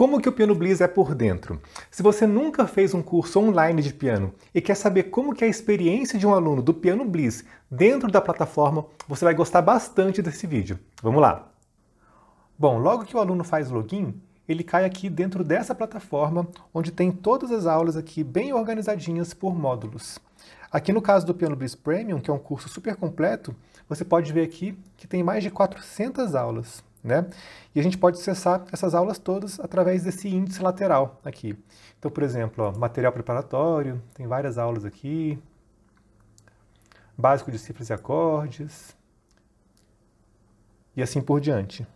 Como que o piano Bliss é por dentro? Se você nunca fez um curso online de piano e quer saber como que é a experiência de um aluno do piano Bliss dentro da plataforma, você vai gostar bastante desse vídeo. Vamos lá! Bom, logo que o aluno faz login, ele cai aqui dentro dessa plataforma, onde tem todas as aulas aqui bem organizadinhas por módulos. Aqui no caso do Piano Bliss Premium, que é um curso super completo, você pode ver aqui que tem mais de 400 aulas. Né? E a gente pode acessar essas aulas todas através desse índice lateral aqui. Então, por exemplo, ó, material preparatório, tem várias aulas aqui, básico de cifras e acordes, e assim por diante.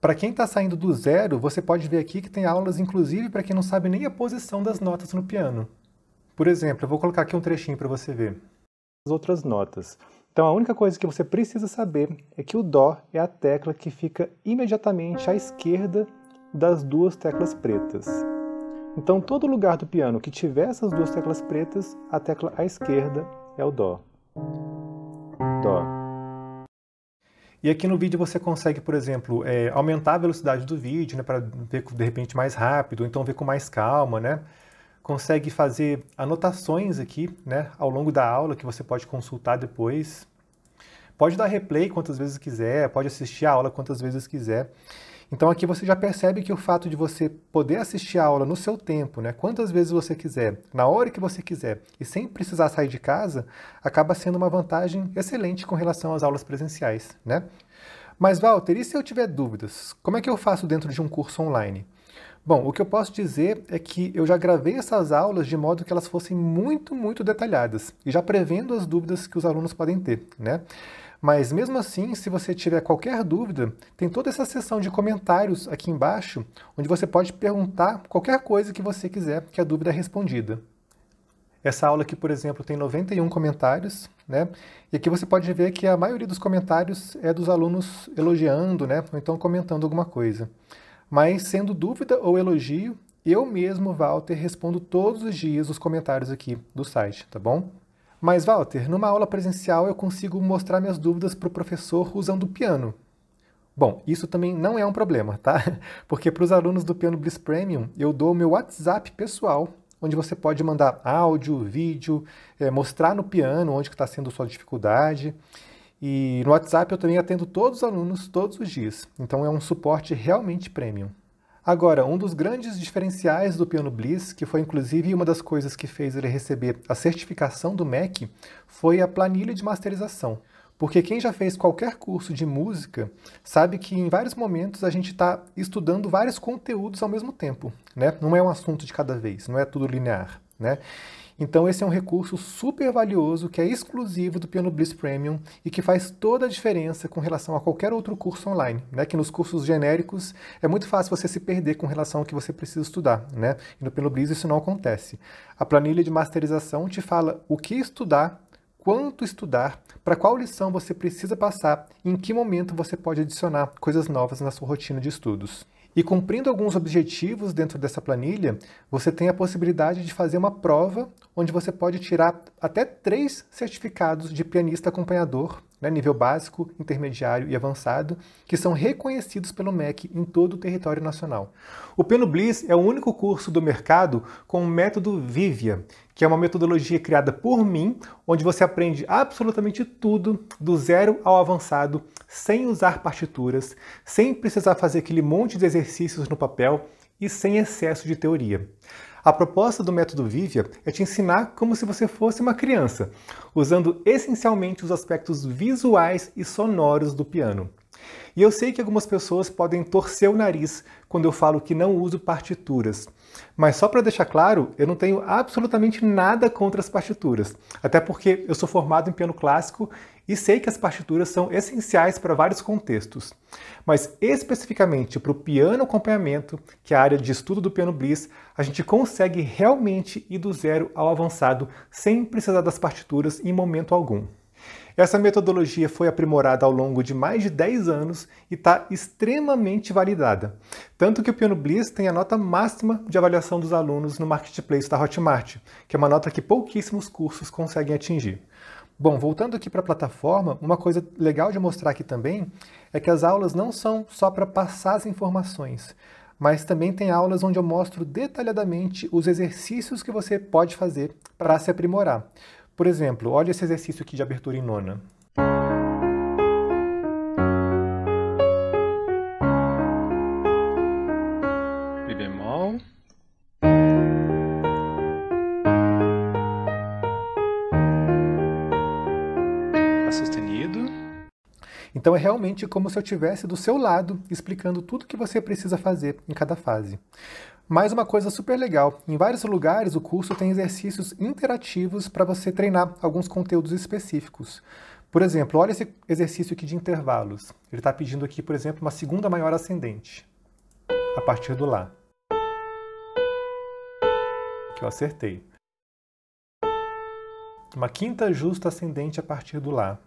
Para quem está saindo do zero, você pode ver aqui que tem aulas, inclusive, para quem não sabe nem a posição das notas no piano. Por exemplo, eu vou colocar aqui um trechinho para você ver. As outras notas. Então a única coisa que você precisa saber é que o Dó é a tecla que fica imediatamente à esquerda das duas teclas pretas. Então todo lugar do piano que tiver essas duas teclas pretas, a tecla à esquerda é o Dó. Dó. E aqui no vídeo você consegue, por exemplo, é, aumentar a velocidade do vídeo né, para ver de repente mais rápido, então ver com mais calma, né? consegue fazer anotações aqui, né, ao longo da aula que você pode consultar depois. Pode dar replay quantas vezes quiser, pode assistir a aula quantas vezes quiser. Então aqui você já percebe que o fato de você poder assistir a aula no seu tempo, né, quantas vezes você quiser, na hora que você quiser e sem precisar sair de casa, acaba sendo uma vantagem excelente com relação às aulas presenciais, né? Mas Walter, e se eu tiver dúvidas? Como é que eu faço dentro de um curso online? Bom, o que eu posso dizer é que eu já gravei essas aulas de modo que elas fossem muito, muito detalhadas e já prevendo as dúvidas que os alunos podem ter, né? Mas mesmo assim, se você tiver qualquer dúvida, tem toda essa seção de comentários aqui embaixo, onde você pode perguntar qualquer coisa que você quiser que a dúvida é respondida. Essa aula aqui, por exemplo, tem 91 comentários, né? E aqui você pode ver que a maioria dos comentários é dos alunos elogiando, né? Ou então comentando alguma coisa. Mas, sendo dúvida ou elogio, eu mesmo, Walter, respondo todos os dias os comentários aqui do site, tá bom? Mas, Walter, numa aula presencial eu consigo mostrar minhas dúvidas para o professor usando o piano. Bom, isso também não é um problema, tá? Porque para os alunos do Piano Bliss Premium, eu dou o meu WhatsApp pessoal, onde você pode mandar áudio, vídeo, é, mostrar no piano onde está sendo sua dificuldade. E no WhatsApp eu também atendo todos os alunos todos os dias, então é um suporte realmente premium. Agora, um dos grandes diferenciais do Piano Bliss, que foi inclusive uma das coisas que fez ele receber a certificação do MEC, foi a planilha de masterização. Porque quem já fez qualquer curso de música sabe que em vários momentos a gente está estudando vários conteúdos ao mesmo tempo, né? Não é um assunto de cada vez, não é tudo linear, né? Então esse é um recurso super valioso que é exclusivo do Piano Bliss Premium e que faz toda a diferença com relação a qualquer outro curso online, né? Que nos cursos genéricos é muito fácil você se perder com relação ao que você precisa estudar, né? E no Piano Bliss isso não acontece. A planilha de masterização te fala o que estudar, quanto estudar, para qual lição você precisa passar e em que momento você pode adicionar coisas novas na sua rotina de estudos. E cumprindo alguns objetivos dentro dessa planilha, você tem a possibilidade de fazer uma prova onde você pode tirar até três certificados de pianista acompanhador né, nível básico, intermediário e avançado, que são reconhecidos pelo MEC em todo o território nacional. O Plano Bliss é o único curso do mercado com o método Vivia, que é uma metodologia criada por mim, onde você aprende absolutamente tudo, do zero ao avançado, sem usar partituras, sem precisar fazer aquele monte de exercícios no papel e sem excesso de teoria. A proposta do método Vivia é te ensinar como se você fosse uma criança, usando essencialmente os aspectos visuais e sonoros do piano. E eu sei que algumas pessoas podem torcer o nariz quando eu falo que não uso partituras. Mas só para deixar claro, eu não tenho absolutamente nada contra as partituras. Até porque eu sou formado em piano clássico e sei que as partituras são essenciais para vários contextos. Mas especificamente para o piano acompanhamento, que é a área de estudo do piano Bliss, a gente consegue realmente ir do zero ao avançado sem precisar das partituras em momento algum. Essa metodologia foi aprimorada ao longo de mais de 10 anos e está extremamente validada. Tanto que o Piano Bliss tem a nota máxima de avaliação dos alunos no marketplace da Hotmart, que é uma nota que pouquíssimos cursos conseguem atingir. Bom, voltando aqui para a plataforma, uma coisa legal de mostrar aqui também é que as aulas não são só para passar as informações, mas também tem aulas onde eu mostro detalhadamente os exercícios que você pode fazer para se aprimorar. Por exemplo, olha esse exercício aqui de abertura em nona. Mi bemol. Fá tá sustenido. Então é realmente como se eu tivesse do seu lado explicando tudo que você precisa fazer em cada fase. Mais uma coisa super legal: em vários lugares o curso tem exercícios interativos para você treinar alguns conteúdos específicos. Por exemplo, olha esse exercício aqui de intervalos. Ele está pedindo aqui, por exemplo, uma segunda maior ascendente, a partir do Lá. Que eu acertei. Uma quinta justa ascendente a partir do Lá.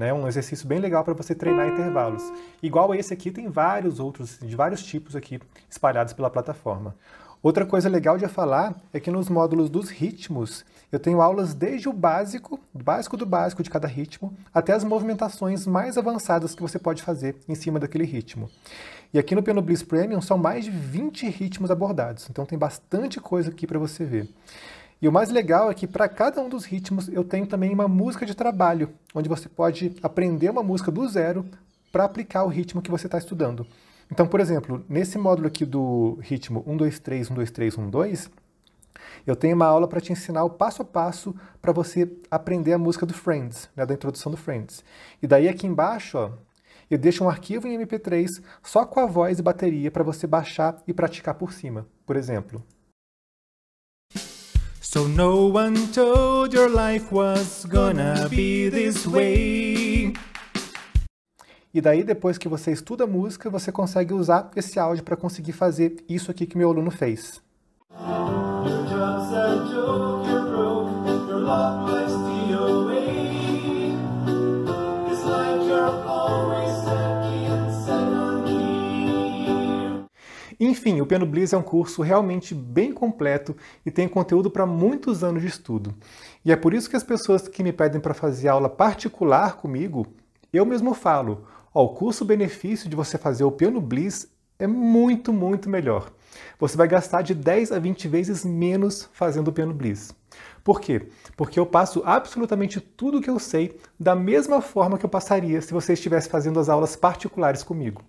né? Um exercício bem legal para você treinar intervalos. Igual a esse aqui, tem vários outros, de vários tipos aqui, espalhados pela plataforma. Outra coisa legal de falar é que nos módulos dos ritmos, eu tenho aulas desde o básico, básico do básico de cada ritmo, até as movimentações mais avançadas que você pode fazer em cima daquele ritmo. E aqui no Piano Bliss Premium são mais de 20 ritmos abordados, então tem bastante coisa aqui para você ver. E o mais legal é que para cada um dos ritmos eu tenho também uma música de trabalho, onde você pode aprender uma música do zero para aplicar o ritmo que você está estudando. Então, por exemplo, nesse módulo aqui do ritmo 1, 2, 3, 1, 2, 3, 1, 2, eu tenho uma aula para te ensinar o passo a passo para você aprender a música do Friends, né, da introdução do Friends. E daí aqui embaixo, ó, eu deixo um arquivo em MP3 só com a voz e bateria para você baixar e praticar por cima, por exemplo. So no one told your life was gonna be this way. E daí, depois que você estuda a música, você consegue usar esse áudio para conseguir fazer isso aqui que meu aluno fez. You're Enfim, o Piano Bliss é um curso realmente bem completo e tem conteúdo para muitos anos de estudo. E é por isso que as pessoas que me pedem para fazer aula particular comigo, eu mesmo falo, ó, o custo-benefício de você fazer o Piano Bliss é muito, muito melhor. Você vai gastar de 10 a 20 vezes menos fazendo o Piano Bliss. Por quê? Porque eu passo absolutamente tudo que eu sei da mesma forma que eu passaria se você estivesse fazendo as aulas particulares comigo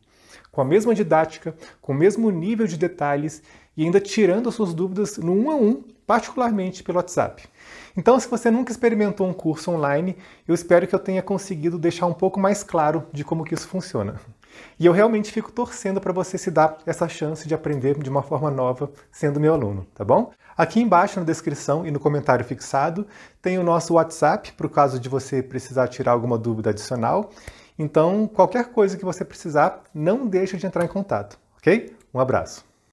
com a mesma didática, com o mesmo nível de detalhes e ainda tirando as suas dúvidas no um a um, particularmente pelo WhatsApp. Então, se você nunca experimentou um curso online, eu espero que eu tenha conseguido deixar um pouco mais claro de como que isso funciona. E eu realmente fico torcendo para você se dar essa chance de aprender de uma forma nova sendo meu aluno, tá bom? Aqui embaixo na descrição e no comentário fixado tem o nosso WhatsApp para o caso de você precisar tirar alguma dúvida adicional então, qualquer coisa que você precisar, não deixe de entrar em contato, ok? Um abraço.